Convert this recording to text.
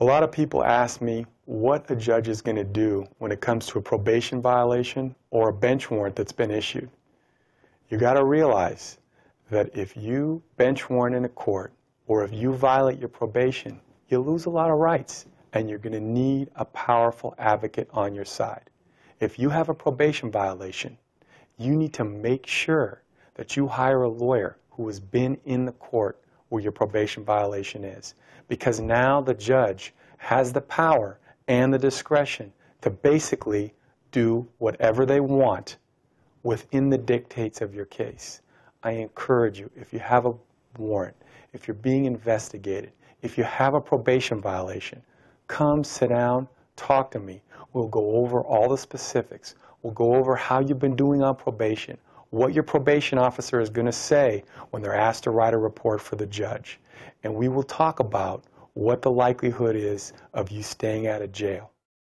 A lot of people ask me what a judge is going to do when it comes to a probation violation or a bench warrant that's been issued. You got to realize that if you bench warrant in a court or if you violate your probation, you lose a lot of rights and you're going to need a powerful advocate on your side. If you have a probation violation, you need to make sure that you hire a lawyer who has been in the court where your probation violation is. Because now the judge has the power and the discretion to basically do whatever they want within the dictates of your case. I encourage you, if you have a warrant, if you're being investigated, if you have a probation violation, come sit down, talk to me. We'll go over all the specifics. We'll go over how you've been doing on probation, what your probation officer is going to say when they're asked to write a report for the judge. And we will talk about what the likelihood is of you staying out of jail.